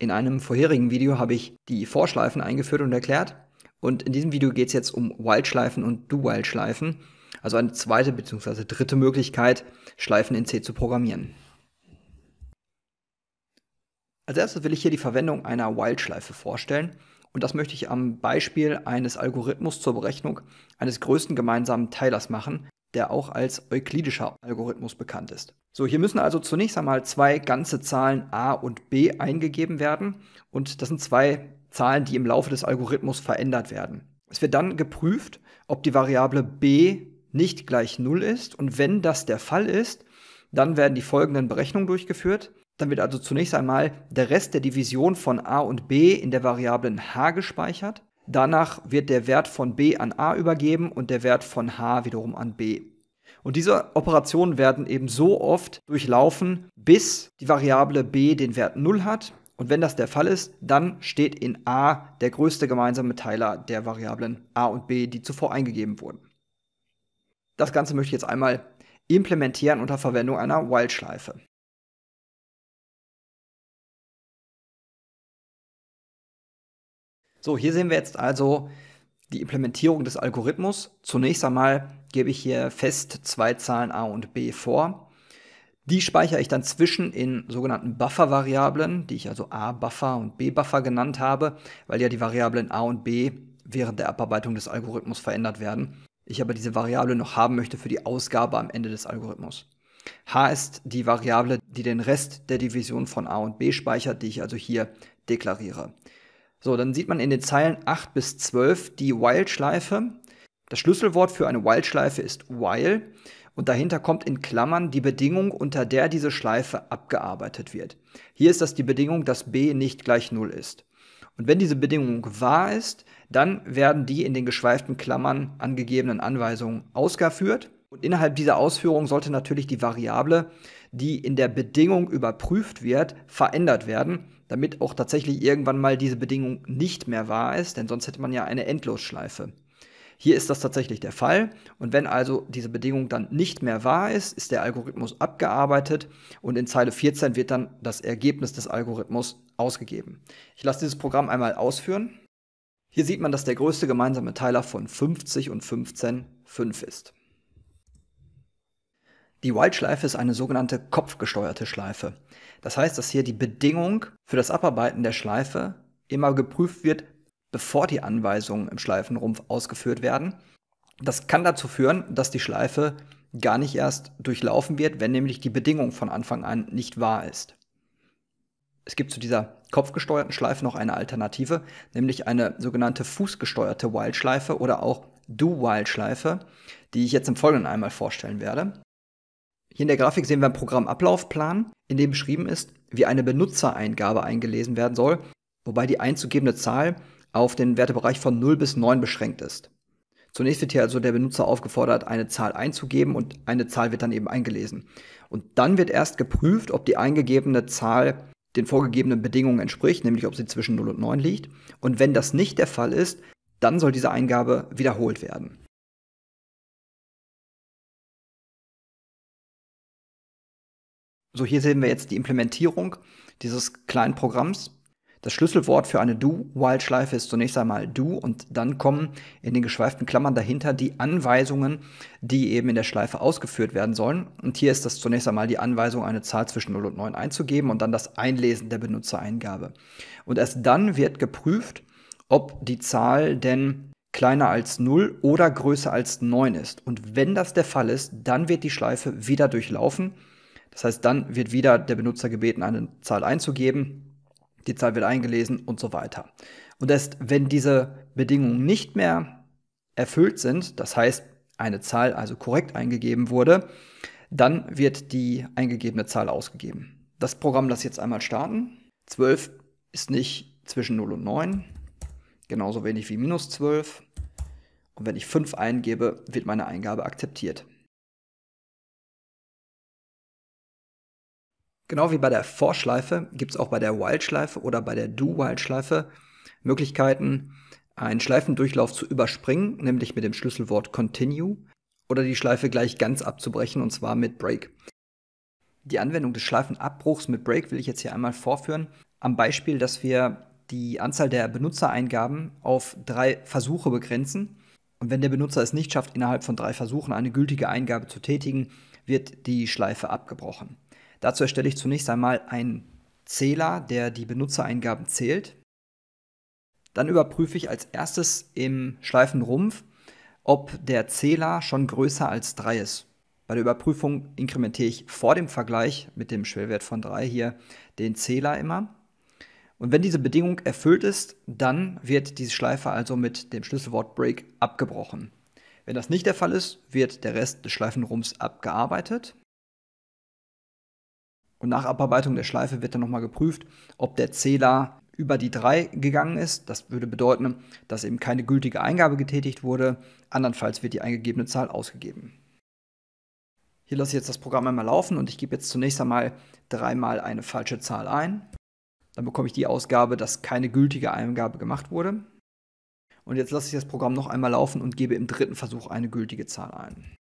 In einem vorherigen Video habe ich die Vorschleifen eingeführt und erklärt. Und in diesem Video geht es jetzt um Wildschleifen und do wildschleifen Also eine zweite bzw. dritte Möglichkeit, Schleifen in C zu programmieren. Als erstes will ich hier die Verwendung einer Wildschleife vorstellen. Und das möchte ich am Beispiel eines Algorithmus zur Berechnung eines größten gemeinsamen Teilers machen, der auch als euklidischer Algorithmus bekannt ist. So, hier müssen also zunächst einmal zwei ganze Zahlen a und b eingegeben werden und das sind zwei Zahlen, die im Laufe des Algorithmus verändert werden. Es wird dann geprüft, ob die Variable b nicht gleich 0 ist und wenn das der Fall ist, dann werden die folgenden Berechnungen durchgeführt. Dann wird also zunächst einmal der Rest der Division von a und b in der Variablen h gespeichert. Danach wird der Wert von B an A übergeben und der Wert von H wiederum an B. Und diese Operationen werden eben so oft durchlaufen, bis die Variable b den Wert 0 hat. Und wenn das der Fall ist, dann steht in a der größte gemeinsame Teiler der Variablen a und b, die zuvor eingegeben wurden. Das Ganze möchte ich jetzt einmal implementieren unter Verwendung einer While-Schleife. So, hier sehen wir jetzt also die Implementierung des Algorithmus. Zunächst einmal gebe ich hier fest zwei Zahlen A und B vor. Die speichere ich dann zwischen in sogenannten Buffer-Variablen, die ich also A-Buffer und B-Buffer genannt habe, weil ja die Variablen A und B während der Abarbeitung des Algorithmus verändert werden. Ich aber diese Variable noch haben möchte für die Ausgabe am Ende des Algorithmus. H ist die Variable, die den Rest der Division von A und B speichert, die ich also hier deklariere. So, dann sieht man in den Zeilen 8 bis 12 die While-Schleife. Das Schlüsselwort für eine While-Schleife ist while und dahinter kommt in Klammern die Bedingung, unter der diese Schleife abgearbeitet wird. Hier ist das die Bedingung, dass b nicht gleich 0 ist. Und wenn diese Bedingung wahr ist, dann werden die in den geschweiften Klammern angegebenen Anweisungen ausgeführt und innerhalb dieser Ausführung sollte natürlich die Variable, die in der Bedingung überprüft wird, verändert werden, damit auch tatsächlich irgendwann mal diese Bedingung nicht mehr wahr ist, denn sonst hätte man ja eine Endlosschleife. Hier ist das tatsächlich der Fall und wenn also diese Bedingung dann nicht mehr wahr ist, ist der Algorithmus abgearbeitet und in Zeile 14 wird dann das Ergebnis des Algorithmus ausgegeben. Ich lasse dieses Programm einmal ausführen. Hier sieht man, dass der größte gemeinsame Teiler von 50 und 15 5 ist. Die White-Schleife ist eine sogenannte kopfgesteuerte Schleife. Das heißt, dass hier die Bedingung für das Abarbeiten der Schleife immer geprüft wird, bevor die Anweisungen im Schleifenrumpf ausgeführt werden. Das kann dazu führen, dass die Schleife gar nicht erst durchlaufen wird, wenn nämlich die Bedingung von Anfang an nicht wahr ist. Es gibt zu dieser kopfgesteuerten Schleife noch eine Alternative, nämlich eine sogenannte fußgesteuerte Wildschleife oder auch Do-Wild-Schleife, die ich jetzt im Folgenden einmal vorstellen werde. Hier in der Grafik sehen wir einen Programmablaufplan, in dem beschrieben ist, wie eine Benutzereingabe eingelesen werden soll, wobei die einzugebende Zahl auf den Wertebereich von 0 bis 9 beschränkt ist. Zunächst wird hier also der Benutzer aufgefordert, eine Zahl einzugeben und eine Zahl wird dann eben eingelesen. Und dann wird erst geprüft, ob die eingegebene Zahl den vorgegebenen Bedingungen entspricht, nämlich ob sie zwischen 0 und 9 liegt. Und wenn das nicht der Fall ist, dann soll diese Eingabe wiederholt werden. So, hier sehen wir jetzt die Implementierung dieses kleinen Programms. Das Schlüsselwort für eine Do-While-Schleife ist zunächst einmal Do und dann kommen in den geschweiften Klammern dahinter die Anweisungen, die eben in der Schleife ausgeführt werden sollen. Und hier ist das zunächst einmal die Anweisung, eine Zahl zwischen 0 und 9 einzugeben und dann das Einlesen der Benutzereingabe. Und erst dann wird geprüft, ob die Zahl denn kleiner als 0 oder größer als 9 ist. Und wenn das der Fall ist, dann wird die Schleife wieder durchlaufen das heißt, dann wird wieder der Benutzer gebeten, eine Zahl einzugeben. Die Zahl wird eingelesen und so weiter. Und erst wenn diese Bedingungen nicht mehr erfüllt sind, das heißt, eine Zahl also korrekt eingegeben wurde, dann wird die eingegebene Zahl ausgegeben. Das Programm lässt jetzt einmal starten. 12 ist nicht zwischen 0 und 9, genauso wenig wie minus 12. Und wenn ich 5 eingebe, wird meine Eingabe akzeptiert. Genau wie bei der Vorschleife gibt es auch bei der Wildschleife oder bei der do wildschleife Möglichkeiten, einen Schleifendurchlauf zu überspringen, nämlich mit dem Schlüsselwort Continue oder die Schleife gleich ganz abzubrechen und zwar mit Break. Die Anwendung des Schleifenabbruchs mit Break will ich jetzt hier einmal vorführen, am Beispiel, dass wir die Anzahl der Benutzereingaben auf drei Versuche begrenzen. Und wenn der Benutzer es nicht schafft, innerhalb von drei Versuchen eine gültige Eingabe zu tätigen, wird die Schleife abgebrochen. Dazu erstelle ich zunächst einmal einen Zähler, der die Benutzereingaben zählt. Dann überprüfe ich als erstes im Schleifenrumpf, ob der Zähler schon größer als 3 ist. Bei der Überprüfung inkrementiere ich vor dem Vergleich mit dem Schwellwert von 3 hier den Zähler immer. Und wenn diese Bedingung erfüllt ist, dann wird diese Schleife also mit dem Schlüsselwort Break abgebrochen. Wenn das nicht der Fall ist, wird der Rest des Schleifenrumpfs abgearbeitet. Und nach Abarbeitung der Schleife wird dann nochmal geprüft, ob der Zähler über die 3 gegangen ist. Das würde bedeuten, dass eben keine gültige Eingabe getätigt wurde. Andernfalls wird die eingegebene Zahl ausgegeben. Hier lasse ich jetzt das Programm einmal laufen und ich gebe jetzt zunächst einmal dreimal eine falsche Zahl ein. Dann bekomme ich die Ausgabe, dass keine gültige Eingabe gemacht wurde. Und jetzt lasse ich das Programm noch einmal laufen und gebe im dritten Versuch eine gültige Zahl ein.